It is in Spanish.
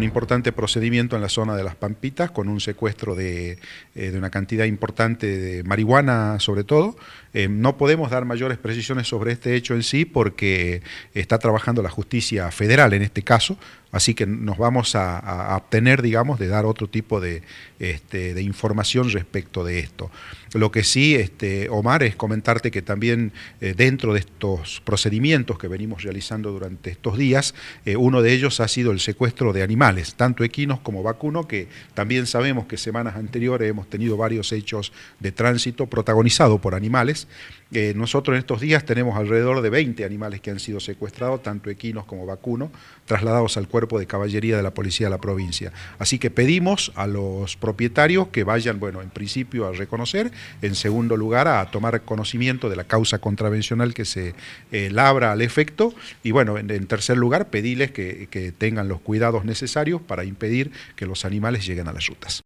un importante procedimiento en la zona de las Pampitas con un secuestro de, eh, una cantidad importante de marihuana sobre todo. Eh, no podemos dar mayores precisiones sobre este hecho en sí porque está trabajando la justicia federal en este caso, Así que nos vamos a, obtener, digamos, de dar otro tipo este, de, información respecto de esto. Lo que sí, este, Omar, es comentarte que también eh, dentro de estos procedimientos que venimos realizando durante estos días, eh, uno de ellos ha sido el secuestro de animales, tanto equinos como vacuno, que también sabemos que semanas anteriores hemos tenido varios hechos de tránsito protagonizado por animales. Eh, nosotros en estos días tenemos alrededor de 20 animales que han sido secuestrados, tanto equinos como vacuno, trasladados al cuerpo cuerpo de caballería de la policía de la provincia. Así que pedimos a los propietarios que vayan, bueno, en principio a reconocer, en segundo lugar a tomar conocimiento de la causa contravencional que se eh, labra al efecto y bueno, en, tercer lugar pedirles que tengan los cuidados necesarios para impedir que los animales lleguen a las rutas.